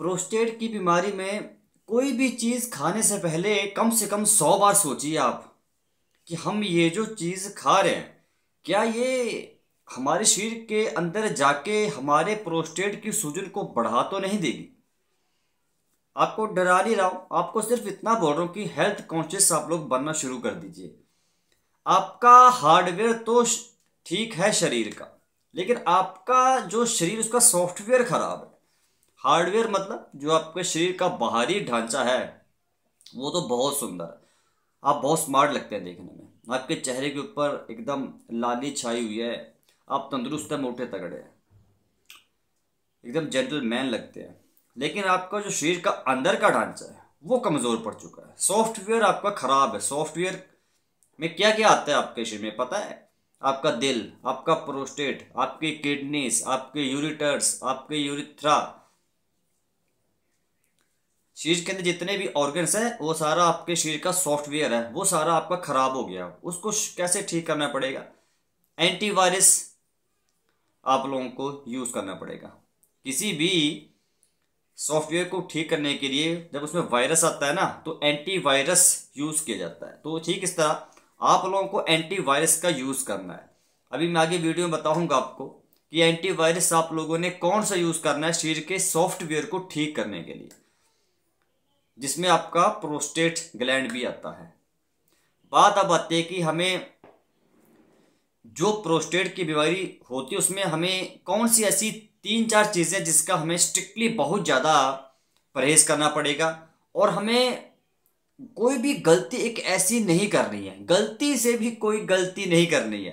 prostate की बीमारी में कोई भी चीज़ खाने से पहले कम से कम सौ बार सोचिए आप कि हम ये जो चीज़ खा रहे हैं क्या ये हमारे शरीर के अंदर जाके हमारे प्रोस्टेट की सूजन को बढ़ा तो नहीं देगी आपको डरा नहीं रहा हूँ आपको सिर्फ इतना बोल रहा हूँ कि हेल्थ कॉन्शियस आप लोग बनना शुरू कर दीजिए आपका हार्डवेयर तो ठीक है शरीर का लेकिन आपका जो शरीर उसका सॉफ्टवेयर खराब है हार्डवेयर मतलब जो आपके शरीर का बाहरी ढांचा है वो तो बहुत सुंदर है आप बहुत स्मार्ट लगते हैं देखने में आपके चेहरे के ऊपर एकदम लाली छाई हुई है आप तंदुरुस्त हैं मोटे तगड़े हैं एकदम जेंटलमैन लगते हैं लेकिन आपका जो शरीर का अंदर का ढांचा है वो कमज़ोर पड़ चुका है सॉफ्टवेयर आपका ख़राब है सॉफ्टवेयर में क्या क्या आता है आपके शरीर में पता है आपका दिल आपका प्रोस्टेट आपकी किडनीस आपके यूरिटर्स आपके यूरिथ्रा शरीर के अंदर जितने भी ऑर्गन्स हैं वो सारा आपके शरीर का सॉफ्टवेयर है वो सारा आपका ख़राब हो गया उसको कैसे ठीक करना पड़ेगा एंटीवायरस आप लोगों को यूज़ करना पड़ेगा किसी भी सॉफ्टवेयर को ठीक करने के लिए जब उसमें वायरस आता है ना तो एंटीवायरस यूज़ किया जाता है तो ठीक इस तरह आप लोगों को एंटीवायरस का यूज़ करना है अभी मैं आगे वीडियो में बताऊंगा आपको कि एंटीवायरस आप लोगों ने कौन सा यूज़ करना है शरीर के सॉफ्टवेयर को ठीक करने के लिए जिसमें आपका प्रोस्टेट ग्लैंड भी आता है बात अब आती है कि हमें जो प्रोस्टेट की बीमारी होती है उसमें हमें कौन सी ऐसी तीन चार चीज़ें जिसका हमें स्ट्रिक्टली बहुत ज़्यादा परहेज करना पड़ेगा और हमें कोई भी गलती एक ऐसी नहीं करनी है गलती से भी कोई गलती नहीं करनी है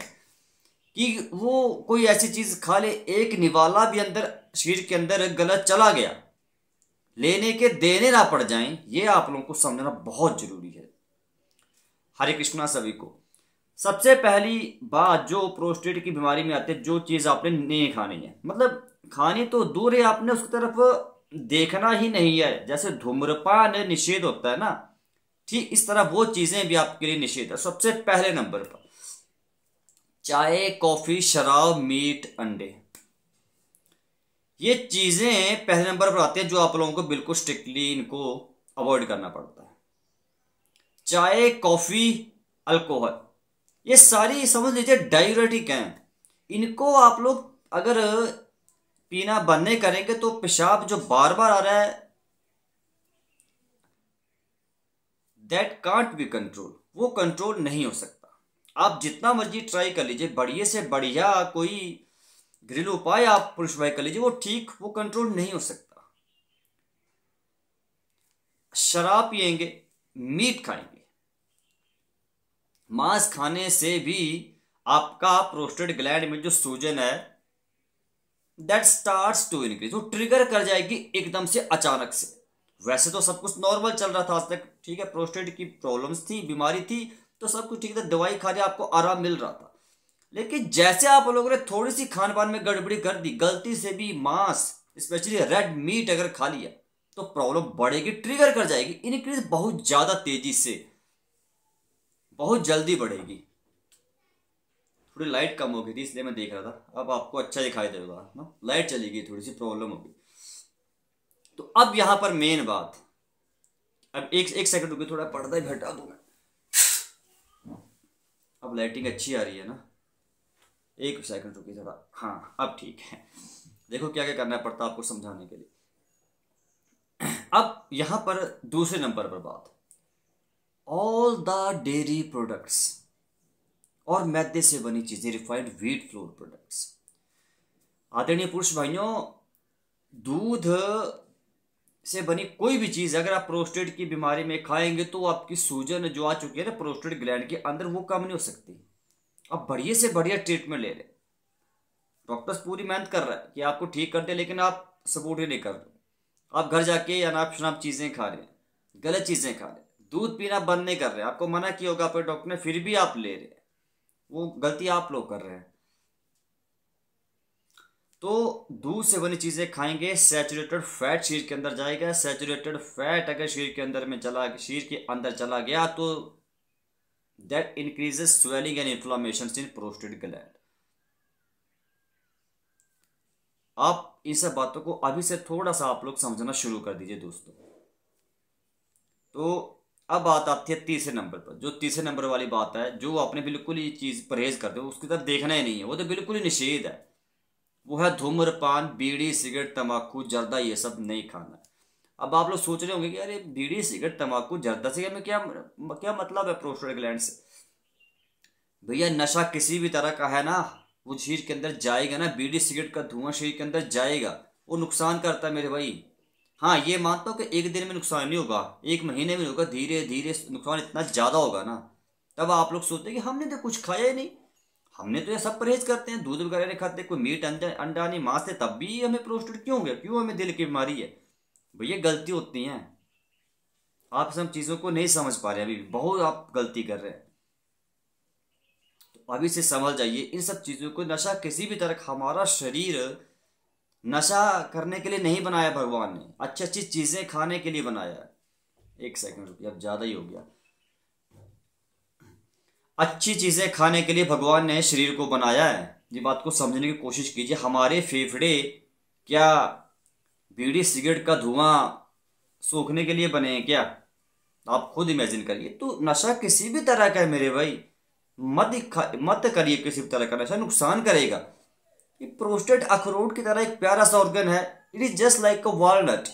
कि वो कोई ऐसी चीज़ खा ले एक निवाला भी अंदर शरीर के अंदर गलत चला गया लेने के देने ना पड़ जाएं ये आप लोगों को समझना बहुत जरूरी है हरे कृष्णा सभी को सबसे पहली बात जो प्रोस्टेट की बीमारी में आती है जो चीज़ आपने नहीं खानी है मतलब खानी तो दूर है आपने उसकी तरफ देखना ही नहीं है जैसे धूम्रपान निषेध होता है ना ठीक इस तरह वो चीज़ें भी आपके लिए निषेध है सबसे पहले नंबर पर चाय कॉफ़ी शराब मीट अंडे ये चीज़ें पहले नंबर पर आती है जो आप लोगों को बिल्कुल स्ट्रिक्टली इनको अवॉइड करना पड़ता है चाय कॉफ़ी अल्कोहल ये सारी समझ लीजिए डायरेटिक हैं इनको आप लोग अगर पीना बनने करेंगे तो पेशाब जो बार बार आ रहा है दैट कांट बी कंट्रोल वो कंट्रोल नहीं हो सकता आप जितना मर्जी ट्राई कर लीजिए बढ़िया से बढ़िया कोई घरेलू उपाय आप पुरुष भाई कर लीजिए वो ठीक वो कंट्रोल नहीं हो सकता शराब पियेंगे मीट खाएंगे मांस खाने से भी आपका प्रोस्टेट ग्लैंड में जो सूजन है दैट स्टार्ट टू इनक्रीज वो ट्रिगर कर जाएगी एकदम से अचानक से वैसे तो सब कुछ नॉर्मल चल रहा था आज तक ठीक है प्रोस्टेट की प्रॉब्लम्स थी बीमारी थी तो सब कुछ ठीक था दवाई खा रहे आपको आराम मिल रहा था लेकिन जैसे आप लोगों ने थोड़ी सी खान पान में गड़बड़ी कर दी गलती से भी मांस स्पेशली रेड मीट अगर खा लिया तो प्रॉब्लम बढ़ेगी ट्रिगर कर जाएगी इनक्रीज बहुत ज़्यादा तेजी से बहुत जल्दी बढ़ेगी थोड़ी लाइट कम हो गई थी इसलिए मैं देख रहा था अब आपको अच्छा दिखाई देगा ना लाइट चली गई थोड़ी सी प्रॉब्लम होगी तो अब यहां पर मेन बात अब एक एक सेकंड रुकिए थोड़ा पर्दा घटा दूंगा मैं अब लाइटिंग अच्छी आ रही है ना एक सेकंड रुकी जरा हाँ अब ठीक है देखो क्या क्या करना पड़ता है आपको समझाने के लिए अब यहां पर दूसरे नंबर पर बात ऑल द डेरी प्रोडक्ट्स और मैदे से बनी चीजें रिफाइंड व्हीट फ्लोर प्रोडक्ट्स आदरणीय पुरुष भाइयों दूध से बनी कोई भी चीज अगर आप प्रोस्टेट की बीमारी में खाएंगे तो आपकी सूजन जो आ चुकी है ना प्रोस्टेट ग्लैंड के अंदर वो कम नहीं हो सकती अब बढ़िया से बढ़िया ट्रीटमेंट ले रहे डॉक्टर्स पूरी मेहनत कर रहा है कि आपको ठीक कर दे लेकिन आप सपोर्ट ही नहीं कर रहे आप घर जाके अनाप शनाप चीज़ें खा रहे हैं गलत चीज़ें खा रहे दूध पीना बंद नहीं कर रहे आपको मना किया होगा आपके डॉक्टर ने फिर भी आप ले रहे वो गलती आप लोग कर रहे हैं तो दूध से बनी चीज़ें खाएंगे सेचुरेटेड फैट शरीर के अंदर जाएगा सेचुरेटेड फैट अगर शरीर के अंदर में चला शरीर के अंदर चला गया तो that increases swelling and inflammation in prostate gland आप इन सब बातों को अभी से थोड़ा सा आप लोग समझना शुरू कर दीजिए दोस्तों तो अब बात आती है तीसरे नंबर पर जो तीसरे नंबर वाली बात है जो आपने बिल्कुल ये चीज़ परहेज करते हो उसकी तरफ देखना ही नहीं है वो तो बिल्कुल ही निषेध है वो है धूम्रपान बीड़ी सिगरेट तंबाकू जर्दा ये सब नहीं खाना है अब आप लोग सोच रहे होंगे कि अरे बीड़ी सिगरेट तंबाकू जर्दा सिगरेट में क्या क्या मतलब है प्रोस्टेट ग्लैंड से भैया नशा किसी भी तरह का है ना वो शरीर के अंदर जाएगा ना बीड़ी सिगरेट का धुआं शरीर के अंदर जाएगा वो नुकसान करता है मेरे भाई हाँ ये मानता हूँ कि एक दिन में नुकसान नहीं होगा एक महीने में होगा धीरे धीरे नुकसान इतना ज़्यादा होगा ना तब आप लोग सोचते कि हमने तो कुछ खाया ही नहीं हमने तो ये सब परहेज करते हैं दूध वगैरह नहीं खाते कोई मीट अंडा अंडा नहीं मांसते तब भी हमें प्रोस्टेट क्यों हो गया क्यों हमें दिल की बीमारी है भैया गलती होती हैं आप सब चीज़ों को नहीं समझ पा रहे अभी बहुत आप गलती कर रहे हैं तो अभी से समझ जाइए इन सब चीज़ों को नशा किसी भी तरह हमारा शरीर नशा करने के लिए नहीं बनाया भगवान ने अच्छी अच्छी चीज़ें खाने के लिए बनाया एक सेकंड रुपया अब ज़्यादा ही हो गया अच्छी चीज़ें खाने के लिए भगवान ने शरीर को बनाया है ये बात को समझने की कोशिश कीजिए हमारे फेफड़े क्या बीड़ी सिगरेट का धुआं सूखने के लिए बने हैं क्या आप खुद इमेजिन करिए तो नशा किसी भी तरह का है मेरे भाई मत मत करिए किसी भी तरह का नशा नुकसान करेगा ये प्रोस्टेट अखरोट की तरह एक प्यारा सा ऑर्गन है it is just like a walnut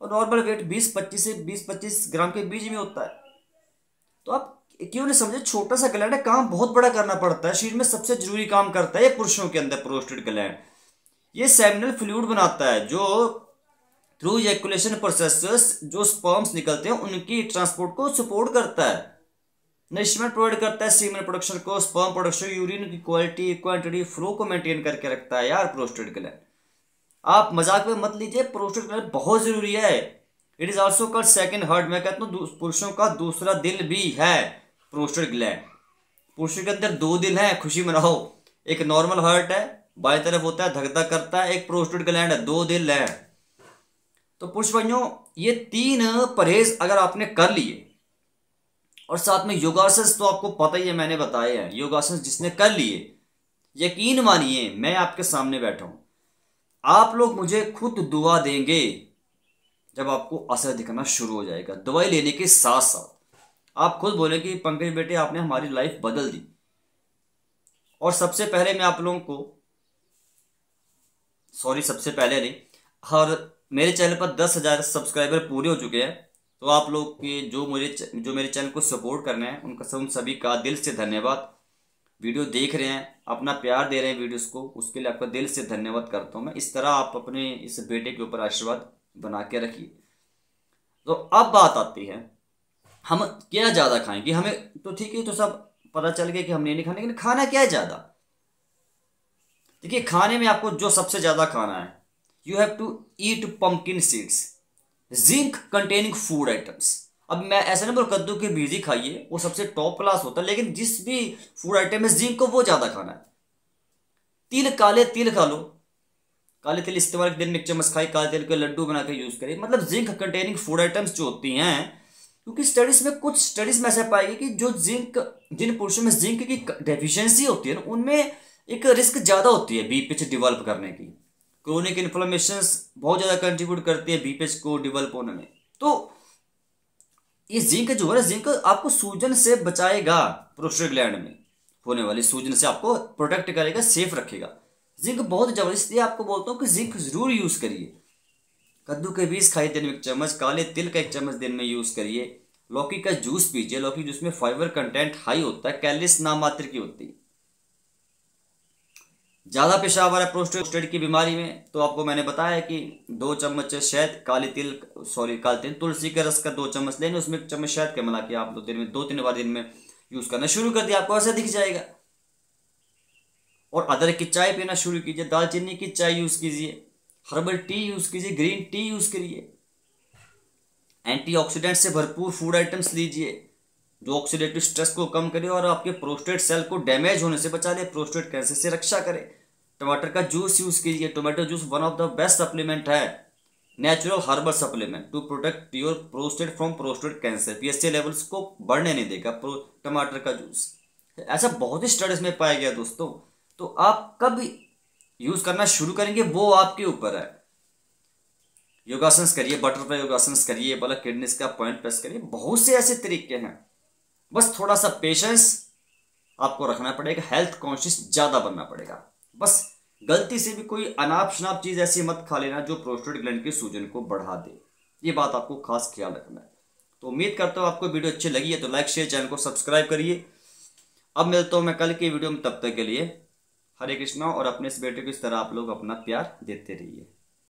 और नॉर्मल वेट 20-25 से 20-25 ग्राम के बीच में होता है तो आप क्यों नहीं समझे छोटा सा ग्लैंड है काम बहुत बड़ा करना पड़ता है शरीर में सबसे जरूरी काम करता है ये पुरुषों के अंदर प्रोस्टेट ग्लैंड ये सेमिनल फ्लूड बनाता है जो थ्रू इजैकुलेशन प्रोसेस जो स्पर्म्स निकलते हैं उनकी ट्रांसपोर्ट को सपोर्ट करता है नरिशमेंट प्रोवाइड करता है सीमन प्रोडक्शन को स्पर्म प्रोडक्शन यूरिन की क्वालिटी क्वांटिटी फ्लो को मेंटेन करके रखता है यार प्रोस्टेट ग्लैंड आप मजाक में मत लीजिए प्रोस्टेट ग्लैंड बहुत जरूरी है it is also called second heart मैं कहता हूँ पुरुषों का दूसरा दिल भी है प्रोस्टेट ग्लैंड पुरुषों के अंदर दो दिल हैं खुशी मनाओ एक नॉर्मल हार्ट है बाई तरफ होता है धकधक करता है एक प्रोस्टेट ग्लैंड है दो दिल है तो पुरुष भाइयों ये तीन परहेज अगर आपने कर लिए और साथ में योगासन तो आपको पता ही है मैंने बताया है योगासन जिसने कर लिए यकीन मानिए मैं आपके सामने बैठा हूं आप लोग मुझे खुद दुआ देंगे जब आपको असर दिखना शुरू हो जाएगा दवाई लेने के साथ साथ आप खुद बोले कि पंकज बेटे आपने हमारी लाइफ बदल दी और सबसे पहले मैं आप लोगों को सॉरी सबसे पहले नहीं और मेरे चैनल पर दस हज़ार सब्सक्राइबर पूरे हो चुके हैं तो आप लोग के जो मुझे जो मेरे चैनल को सपोर्ट कर रहे हैं उनका सब उन सभी का दिल से धन्यवाद वीडियो देख रहे हैं अपना प्यार दे रहे हैं वीडियोस को उसके लिए आपका दिल से धन्यवाद करता हूँ मैं इस तरह आप अपने इस बेटे के ऊपर आशीर्वाद बना के रखिए तो अब बात आती है हम क्या ज़्यादा खाएँगे हमें तो ठीक है तो सब पता चल गया कि हम नहीं खाने लेकिन खाना क्या है ज़्यादा देखिए खाने में आपको जो सबसे ज़्यादा खाना है you have to eat pumpkin seeds zinc containing food items अब मैं ऐसा नहीं बोल कद्दू के बीज ही खाइए वो सबसे टॉप क्लास होता है लेकिन जिस भी फूड आइटम है जिंक को वो ज़्यादा खाना है तिल काले तिल खा लो काले तिल इस्तेमाल दिन में एक चम्मच खाई काले तिल के लड्डू बना के यूज़ करें मतलब जिंक कंटेनिंग फूड आइटम्स जो होती हैं क्योंकि स्टडीज में कुछ स्टडीज में ऐसा पाएगी कि जो जिंक जिन पुरुषों में जिंक की डेफिशिएंसी होती है ना उनमें एक रिस्क ज़्यादा होती है बी पिच डिवेल्प करने की क्रोनिक इन्फ्लोमेशन बहुत ज़्यादा कंट्रीब्यूट करती है बी पिच को डिवेल्प होने में तो ये जिंक जो है ना जिंक आपको सूजन से बचाएगा प्रोस्टेट ग्लैंड में होने वाली सूजन से आपको प्रोटेक्ट करेगा सेफ रखेगा जिंक बहुत जबरदस्त है आपको बोलता हूँ कि जिंक जरूर यूज़ करिए कद्दू के बीज खाइए दिन में एक चम्मच काले तिल का एक चम्मच दिन में यूज़ करिए लौकी का जूस पीजिए लौकी जूस में फाइबर कंटेंट हाई होता है नाम नामात्र की होती है ज़्यादा पेशाब आ रहा है प्रोस्टेट की बीमारी में तो आपको मैंने बताया कि दो चम्मच शहद काली तिल सॉरी काली तिल तुलसी के रस का दो चम्मच लेने उसमें एक चम्मच शहद के मिला के आप दो दिन में दो तीन बार दिन में यूज़ करना शुरू कर दिया आपको ऐसा दिख जाएगा और अदरक की चाय पीना शुरू कीजिए दालचीनी की चाय यूज़ कीजिए हर्बल टी यूज़ कीजिए ग्रीन टी यूज़ करिए एंटी से भरपूर फूड आइटम्स लीजिए जो ऑक्सीडेटिव स्ट्रेस को कम करे और आपके प्रोस्टेट सेल को डैमेज होने से बचा ले प्रोस्टेट कैंसर से रक्षा करे टमाटर का जूस यूज कीजिए tomato juice one of the best supplement है natural herbal supplement to protect your prostate from prostate cancer PHC levels को बढ़ने नहीं देगा टमाटर का जूस ऐसा बहुत ही स्टडीज में पाया गया दोस्तों तो आप कब यूज करना शुरू करेंगे वो आपके ऊपर है योगासन करिए बटरफ्लाई योगासन करिए बल्कि मतलब किडनीस का पॉइंट प्रेस करिए बहुत से ऐसे तरीके हैं बस थोड़ा सा पेशेंस आपको रखना पड़ेगा हेल्थ कॉन्शियस ज्यादा बनना पड़ेगा बस गलती से भी कोई अनाप शनाप चीज़ ऐसी मत खा लेना जो प्रोस्टेट ग्लैंड के सूजन को बढ़ा दे ये बात आपको खास ख्याल रखना है तो उम्मीद करता हूँ आपको वीडियो अच्छी लगी है तो लाइक शेयर चैनल को सब्सक्राइब करिए अब मिलता हूँ मैं कल की वीडियो में तब तक के लिए हरे कृष्णा और अपने इस बेटे को इस तरह आप लोग अपना प्यार देते रहिए